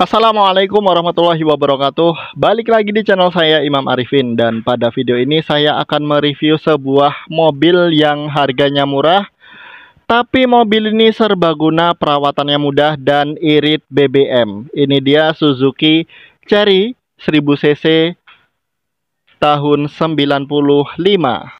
Assalamualaikum warahmatullahi wabarakatuh Balik lagi di channel saya Imam Arifin Dan pada video ini saya akan mereview sebuah mobil yang harganya murah Tapi mobil ini serbaguna perawatannya mudah dan irit BBM Ini dia Suzuki Cherry 1000cc tahun 95.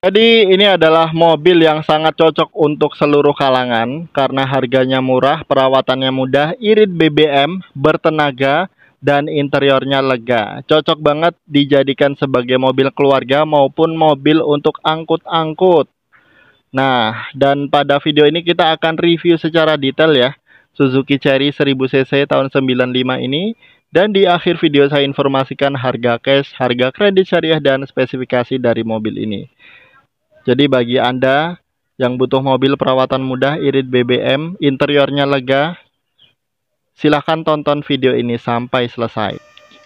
Jadi ini adalah mobil yang sangat cocok untuk seluruh kalangan karena harganya murah, perawatannya mudah, irit BBM, bertenaga, dan interiornya lega. Cocok banget dijadikan sebagai mobil keluarga maupun mobil untuk angkut-angkut. Nah, dan pada video ini kita akan review secara detail ya Suzuki Cherry 1000cc tahun 95 ini dan di akhir video saya informasikan harga cash, harga kredit syariah, dan spesifikasi dari mobil ini. Jadi bagi Anda yang butuh mobil perawatan mudah, irit BBM, interiornya lega, silahkan tonton video ini sampai selesai.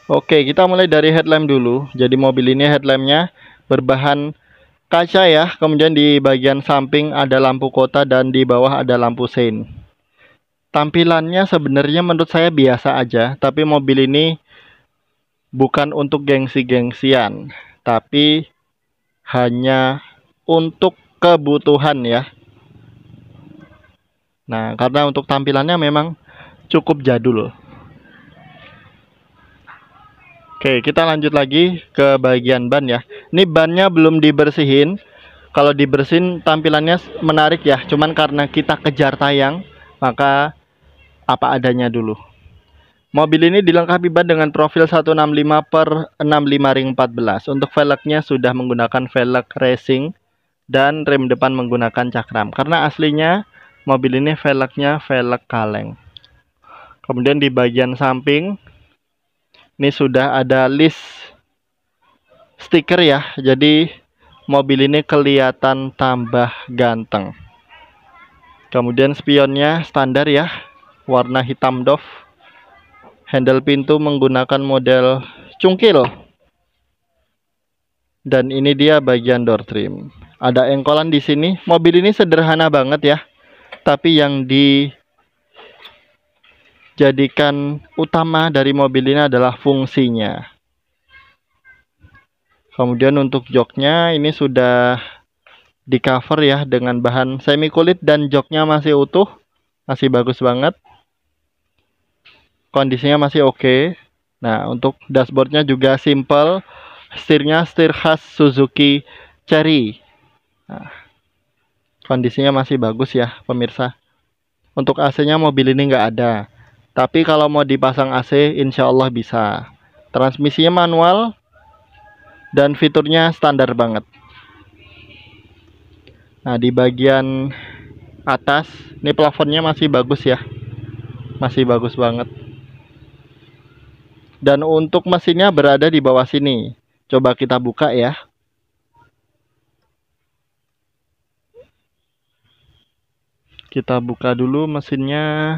Oke, kita mulai dari headlamp dulu. Jadi mobil ini headlampnya berbahan kaca ya, kemudian di bagian samping ada lampu kota dan di bawah ada lampu sein. Tampilannya sebenarnya menurut saya biasa aja, tapi mobil ini bukan untuk gengsi-gengsian, tapi hanya untuk kebutuhan ya. Nah, karena untuk tampilannya memang cukup jadul. Oke, kita lanjut lagi ke bagian ban ya. Ini bannya belum dibersihin. Kalau dibersihin tampilannya menarik ya, cuman karena kita kejar tayang, maka apa adanya dulu. Mobil ini dilengkapi ban dengan profil 165 per 65 ring 14. Untuk velgnya sudah menggunakan velg racing dan rem depan menggunakan cakram. Karena aslinya mobil ini velgnya velg kaleng. Kemudian di bagian samping ini sudah ada list stiker ya. Jadi mobil ini kelihatan tambah ganteng. Kemudian spionnya standar ya, warna hitam doff handle pintu menggunakan model cungkil dan ini dia bagian door trim ada engkolan di sini mobil ini sederhana banget ya tapi yang dijadikan utama dari mobil ini adalah fungsinya kemudian untuk joknya ini sudah di cover ya dengan bahan semi kulit dan joknya masih utuh masih bagus banget kondisinya masih oke okay. nah untuk dashboardnya juga simple setirnya setir khas Suzuki Cherry nah, kondisinya masih bagus ya pemirsa untuk AC nya mobil ini nggak ada tapi kalau mau dipasang AC insya Allah bisa transmisinya manual dan fiturnya standar banget nah di bagian atas ini plafonnya masih bagus ya masih bagus banget dan untuk mesinnya berada di bawah sini. Coba kita buka ya. Kita buka dulu mesinnya.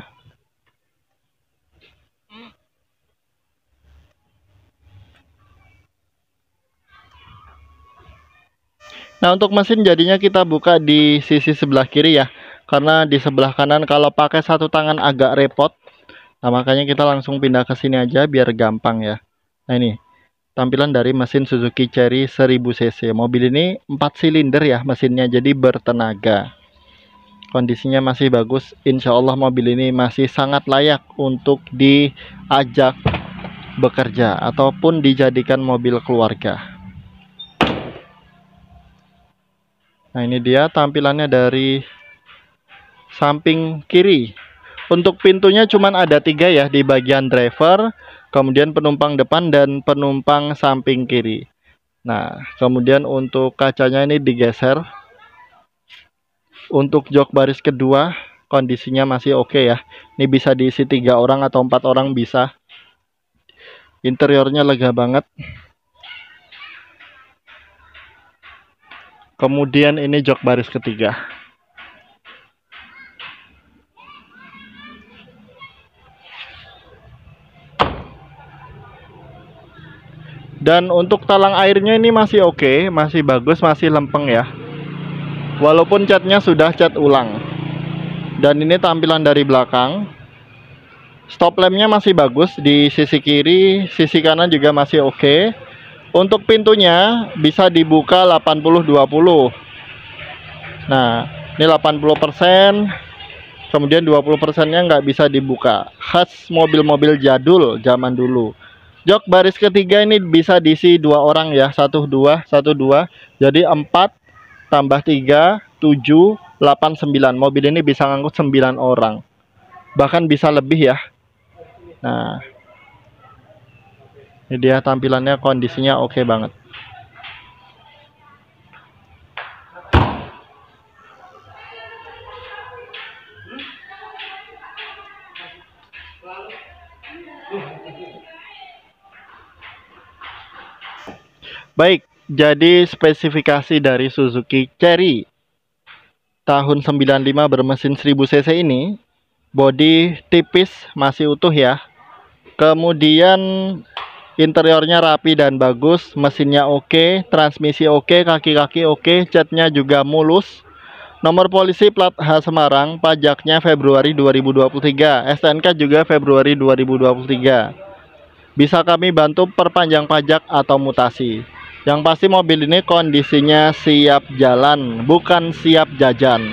Nah untuk mesin jadinya kita buka di sisi sebelah kiri ya. Karena di sebelah kanan kalau pakai satu tangan agak repot. Nah, makanya kita langsung pindah ke sini aja biar gampang ya. Nah, ini tampilan dari mesin Suzuki Cherry 1000 cc. Mobil ini 4 silinder ya mesinnya, jadi bertenaga. Kondisinya masih bagus. Insya Allah mobil ini masih sangat layak untuk diajak bekerja ataupun dijadikan mobil keluarga. Nah, ini dia tampilannya dari samping kiri untuk pintunya cuma ada tiga ya di bagian driver, kemudian penumpang depan dan penumpang samping kiri. Nah, kemudian untuk kacanya ini digeser. Untuk jok baris kedua kondisinya masih oke okay ya. Ini bisa diisi tiga orang atau empat orang bisa. Interiornya lega banget. Kemudian ini jok baris ketiga. Dan untuk talang airnya ini masih oke, okay, masih bagus, masih lempeng ya. Walaupun catnya sudah cat ulang. Dan ini tampilan dari belakang. Stop lampnya masih bagus di sisi kiri, sisi kanan juga masih oke. Okay. Untuk pintunya bisa dibuka 80-20. Nah, ini 80%, kemudian 20 nya nggak bisa dibuka khas mobil-mobil jadul zaman dulu jok baris ketiga ini bisa diisi dua orang ya satu dua satu dua jadi empat tambah tiga tujuh delapan sembilan mobil ini bisa ngangkut sembilan orang bahkan bisa lebih ya nah ini dia tampilannya kondisinya oke okay banget Baik, jadi spesifikasi dari Suzuki Cherry tahun 95 bermesin 1000 cc ini bodi tipis masih utuh ya. Kemudian interiornya rapi dan bagus, mesinnya oke, transmisi oke, kaki-kaki oke, catnya juga mulus. Nomor polisi plat H Semarang, pajaknya Februari 2023, STNK juga Februari 2023. Bisa kami bantu perpanjang pajak atau mutasi. Yang pasti mobil ini kondisinya siap jalan, bukan siap jajan.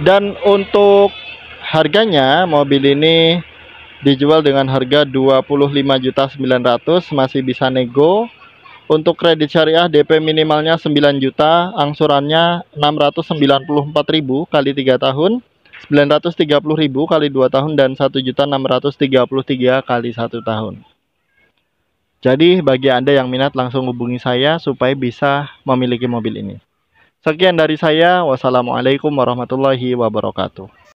Dan untuk harganya, mobil ini dijual dengan harga 25.900 masih bisa nego. Untuk kredit syariah DP minimalnya 9 juta, angsurannya 694.000 kali 3 tahun, 930.000 kali 2 tahun dan 1.633 kali 1 tahun. Jadi bagi Anda yang minat langsung hubungi saya supaya bisa memiliki mobil ini. Sekian dari saya. Wassalamualaikum warahmatullahi wabarakatuh.